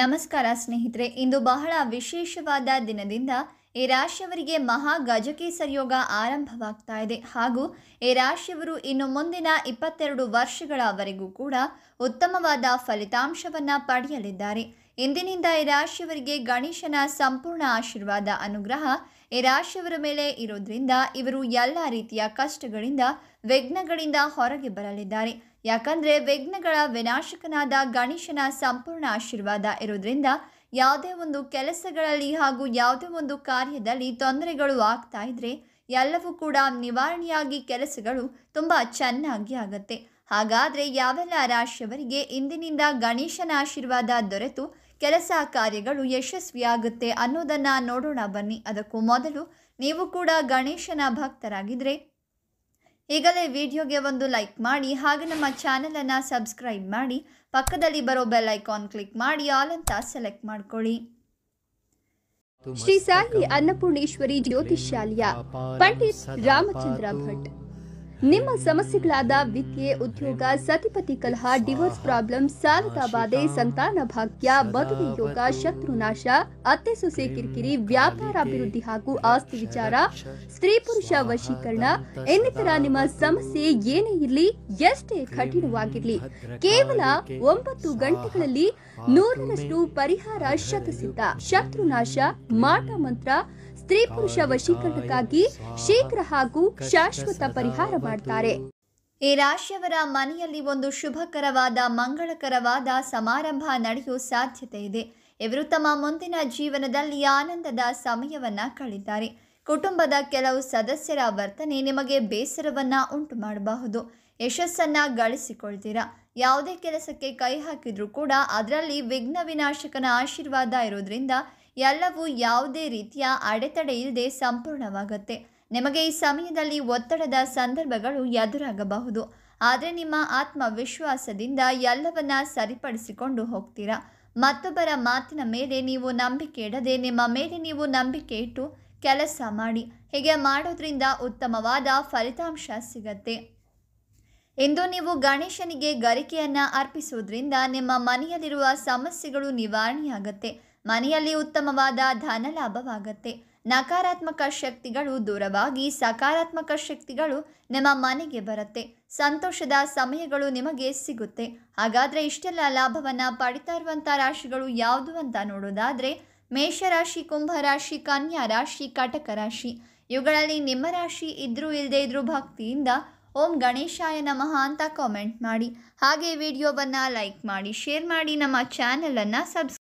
ನಮಸ್ಕಾರ ಸ್ನೇಹಿತರೆ ಇಂದು ಬಹಳ ವಿಶೇಷವಾದ ದಿನದಿಂದ ಈ ರಾಶಿಯವರಿಗೆ ಮಹಾ ಸರಿಯೋಗ ಆರಂಭವಾಗ್ತಾ ಇದೆ ಹಾಗೂ ಈ ರಾಶಿಯವರು ಇನ್ನು ಮುಂದಿನ ಇಪ್ಪತ್ತೆರಡು ವರ್ಷಗಳವರೆಗೂ ಕೂಡ ಉತ್ತಮವಾದ ಫಲಿತಾಂಶವನ್ನು ಪಡೆಯಲಿದ್ದಾರೆ ಇಂದಿನಿಂದ ಈ ರಾಶಿಯವರಿಗೆ ಗಣೇಶನ ಸಂಪೂರ್ಣ ಆಶೀರ್ವಾದ ಅನುಗ್ರಹ ಈ ರಾಶಿಯವರ ಮೇಲೆ ಇರೋದ್ರಿಂದ ಇವರು ಎಲ್ಲ ರೀತಿಯ ಕಷ್ಟಗಳಿಂದ ವಿಘ್ನಗಳಿಂದ ಹೊರಗೆ ಬರಲಿದ್ದಾರೆ ಯಾಕಂದರೆ ವಿಘ್ನಗಳ ವಿನಾಶಕನಾದ ಗಣೇಶನ ಸಂಪೂರ್ಣ ಆಶೀರ್ವಾದ ಇರೋದ್ರಿಂದ ಯಾವುದೇ ಒಂದು ಕೆಲಸಗಳಲ್ಲಿ ಹಾಗೂ ಯಾವುದೇ ಒಂದು ಕಾರ್ಯದಲ್ಲಿ ತೊಂದರೆಗಳು ಆಗ್ತಾ ಇದ್ದರೆ ಎಲ್ಲವೂ ಕೂಡ ನಿವಾರಣೆಯಾಗಿ ಕೆಲಸಗಳು ತುಂಬ ಚೆನ್ನಾಗಿ ಆಗುತ್ತೆ ಹಾಗಾದರೆ ಯಾವೆಲ್ಲ ರಾಶಿಯವರಿಗೆ ಇಂದಿನಿಂದ ಗಣೇಶನ ಆಶೀರ್ವಾದ ದೊರೆತು ಕೆಲಸ ಕಾರ್ಯಗಳು ಯಶಸ್ವಿಯಾಗುತ್ತೆ ಅನ್ನೋದನ್ನು ನೋಡೋಣ ಬನ್ನಿ ಅದಕ್ಕೂ ಮೊದಲು ನೀವು ಕೂಡ ಗಣೇಶನ ಭಕ್ತರಾಗಿದ್ದರೆ ಈಗಲೇ ವಿಡಿಯೋಗೆ ಒಂದು ಲೈಕ್ ಮಾಡಿ ಹಾಗೆ ನಮ್ಮ ಚಾನಲನ್ನು ಸಬ್ಸ್ಕ್ರೈಬ್ ಮಾಡಿ ಪಕ್ಕದಲ್ಲಿ ಬರೋ ಬೆಲ್ ಐಕಾನ್ ಕ್ಲಿಕ್ ಮಾಡಿ ಆಲ್ ಅಂತ ಸೆಲೆಕ್ಟ್ ಮಾಡ್ಕೊಳ್ಳಿ ಶ್ರೀ ಸಾಯಿ ಅನ್ನಪೂರ್ಣೇಶ್ವರಿ ಜ್ಯೋತಿಷ್ಯಾಲಯ ಪಂಡಿತ್ ರಾಮಚಂದ್ರ ಭಟ್ ನಿಮ್ಮ ಸಮಸ್ಯೆಗಳಾದ ವಿದ್ಯೆ ಉದ್ಯೋಗ ಸತಿಪತಿ ಕಲಹ ಡಿವೋರ್ಸ್ ಪ್ರಾಬ್ಲಮ್ ಸಾಲದ ಬಾಧೆ ಸಂತಾನ ಭಾಗ್ಯ ಬದುಕಿ ಯೋಗ ಶತ್ರುನಾಶ ಅತ್ತೆ ಸೊಸೆ ಕಿರಿಕಿರಿ ವ್ಯಾಪಾರ ಅಭಿವೃದ್ಧಿ ಹಾಗೂ ಆಸ್ತಿ ವಿಚಾರ ಸ್ತ್ರೀ ಪುರುಷ ವಶೀಕರಣ ಇನ್ನಿತರ ನಿಮ್ಮ ಸಮಸ್ಯೆ ಏನೇ ಇರಲಿ ಎಷ್ಟೇ ಕಠಿಣವಾಗಿರಲಿ ಕೇವಲ ಒಂಬತ್ತು ಗಂಟೆಗಳಲ್ಲಿ ನೂರರಷ್ಟು ಪರಿಹಾರ ಶತಸಿದ್ಧ ಶತ್ರುನಾಶ ಮಾಟ ಮಂತ್ರ ಸ್ತ್ರೀ ಪುರುಷ ವಶೀಕರಣಕ್ಕಾಗಿ ಶೀಘ್ರ ಹಾಗೂ ಶಾಶ್ವತ ಪರಿಹಾರ ಮಾಡಿ ಮಾಡ್ತಾರೆ ಈ ರಾಶಿಯವರ ಮನೆಯಲ್ಲಿ ಒಂದು ಶುಭಕರವಾದ ಮಂಗಳಕರವಾದ ಸಮಾರಂಭ ನಡೆಯುವ ಸಾಧ್ಯತೆ ಇದೆ ಇವರು ತಮ್ಮ ಮುಂದಿನ ಜೀವನದಲ್ಲಿ ಆನಂದದ ಸಮಯವನ್ನ ಕಳೀತಾರೆ ಕುಟುಂಬದ ಕೆಲವು ಸದಸ್ಯರ ವರ್ತನೆ ನಿಮಗೆ ಬೇಸರವನ್ನ ಉಂಟು ಮಾಡಬಹುದು ಯಶಸ್ಸನ್ನ ಗಳಿಸಿಕೊಳ್ತೀರಾ ಯಾವುದೇ ಕೆಲಸಕ್ಕೆ ಕೈ ಹಾಕಿದ್ರೂ ಕೂಡ ಅದರಲ್ಲಿ ವಿಘ್ನ ವಿನಾಶಕನ ಆಶೀರ್ವಾದ ಇರೋದ್ರಿಂದ ಎಲ್ಲವೂ ಯಾವುದೇ ರೀತಿಯ ಅಡೆತಡೆ ಇಲ್ಲದೆ ಸಂಪೂರ್ಣವಾಗುತ್ತೆ ನಿಮಗೆ ಈ ಸಮಯದಲ್ಲಿ ಒತ್ತಡದ ಸಂದರ್ಭಗಳು ಎದುರಾಗಬಹುದು ಆದರೆ ನಿಮ್ಮ ಆತ್ಮವಿಶ್ವಾಸದಿಂದ ಎಲ್ಲವನ್ನ ಸರಿಪಡಿಸಿಕೊಂಡು ಹೋಗ್ತೀರಾ ಮತ್ತೊಬ್ಬರ ಮಾತಿನ ಮೇಲೆ ನೀವು ನಂಬಿಕೆ ಇಡದೆ ನಿಮ್ಮ ಮೇಲೆ ನೀವು ನಂಬಿಕೆ ಇಟ್ಟು ಕೆಲಸ ಮಾಡಿ ಹೀಗೆ ಮಾಡೋದ್ರಿಂದ ಉತ್ತಮವಾದ ಫಲಿತಾಂಶ ಸಿಗತ್ತೆ ಇಂದು ನೀವು ಗಣೇಶನಿಗೆ ಗರಿಕೆಯನ್ನು ಅರ್ಪಿಸುವುದರಿಂದ ನಿಮ್ಮ ಮನೆಯಲ್ಲಿರುವ ಸಮಸ್ಯೆಗಳು ನಿವಾರಣೆಯಾಗತ್ತೆ ಮನೆಯಲ್ಲಿ ಉತ್ತಮವಾದ ಧನ ಲಾಭವಾಗತ್ತೆ ನಕಾರಾತ್ಮಕ ಶಕ್ತಿಗಳು ದೂರವಾಗಿ ಸಕಾರಾತ್ಮಕ ಶಕ್ತಿಗಳು ನಿಮ್ಮ ಮನೆಗೆ ಬರುತ್ತೆ ಸಂತೋಷದ ಸಮಯಗಳು ನಿಮಗೆ ಸಿಗುತ್ತೆ ಹಾಗಾದರೆ ಇಷ್ಟೆಲ್ಲ ಲಾಭವನ್ನು ಪಡಿತಾ ಇರುವಂಥ ರಾಶಿಗಳು ಯಾವುದು ಅಂತ ನೋಡೋದಾದರೆ ಮೇಷರಾಶಿ ಕುಂಭರಾಶಿ ಕನ್ಯಾ ರಾಶಿ ಕಟಕ ರಾಶಿ ಇವುಗಳಲ್ಲಿ ನಿಮ್ಮ ರಾಶಿ ಇದ್ರೂ ಇಲ್ಲದೇ ಇದ್ರೂ ಭಕ್ತಿಯಿಂದ ಓಂ ಗಣೇಶಾಯ ನಮಃ ಅಂತ ಕಾಮೆಂಟ್ ಮಾಡಿ ಹಾಗೆ ವಿಡಿಯೋವನ್ನು ಲೈಕ್ ಮಾಡಿ ಶೇರ್ ಮಾಡಿ ನಮ್ಮ ಚಾನಲನ್ನು ಸಬ್ಸ್